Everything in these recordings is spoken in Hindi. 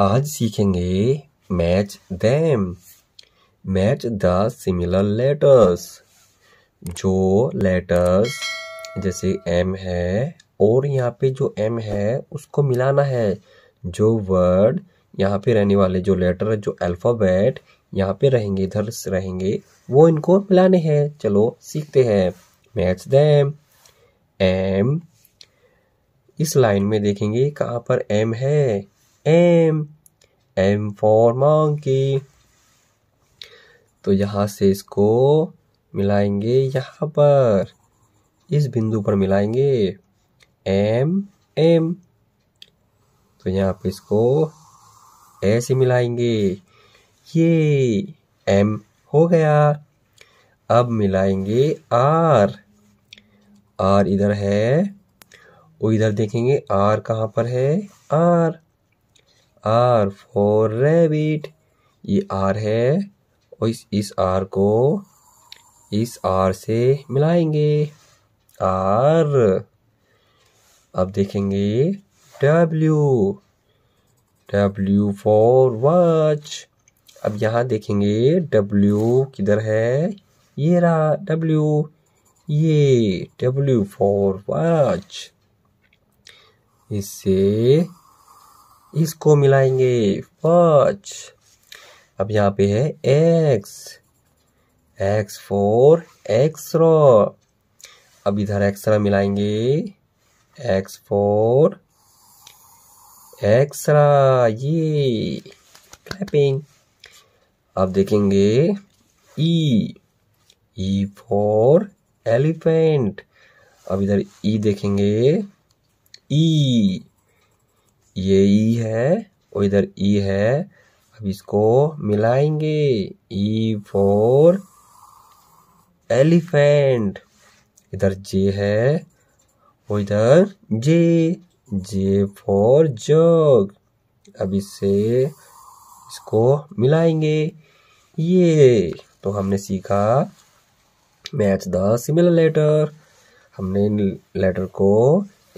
आज सीखेंगे match them match the similar letters जो लेटर्स जैसे एम है और यहाँ पे जो एम है उसको मिलाना है जो वर्ड यहाँ पे रहने वाले जो लेटर जो अल्फ़ाबेट यहाँ पे रहेंगे इधर रहेंगे वो इनको मिलाने हैं चलो सीखते हैं मैच दैम एम इस लाइन में देखेंगे कहाँ पर एम है एम एम फॉर मंकी तो यहाँ से इसको मिलाएंगे यहाँ पर इस बिंदु पर मिलाएंगे एम एम तो यहाँ पे इसको ऐसे मिलाएंगे ये एम हो गया अब मिलाएंगे आर आर इधर है और इधर देखेंगे आर कहाँ पर है आर आर फॉर रेबिट ये आर है और इस इस आर को इस आर से मिलाएंगे आर अब देखेंगे डब्ल्यू डब्ल्यू फॉर वॉच अब यहाँ देखेंगे डब्ल्यू किधर है ये रहा डब्ल्यू ये डब्ल्यू फॉर वॉच इससे इसको मिलाएंगे पाँच अब यहाँ पे है एक्स एक्स फोर एक्सरा अब इधर रा मिलाएंगे एक्स फोर एक्सरा ये क्लैपिंग अब देखेंगे ई ई फोर एलिफेंट अब इधर ई e देखेंगे ई e। ये ई है और इधर ई है अब इसको मिलाएंगे ई फॉर एलिफेंट इधर जे है और इधर जे जे फॉर जग अब इससे इसको मिलाएंगे ये तो हमने सीखा मैच द सिमिलर लेटर हमने इन लेटर को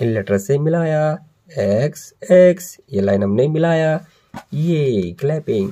इन लेटर से मिलाया एक्स एक्स ये लाइन हमने मिलाया ये क्लैपिंग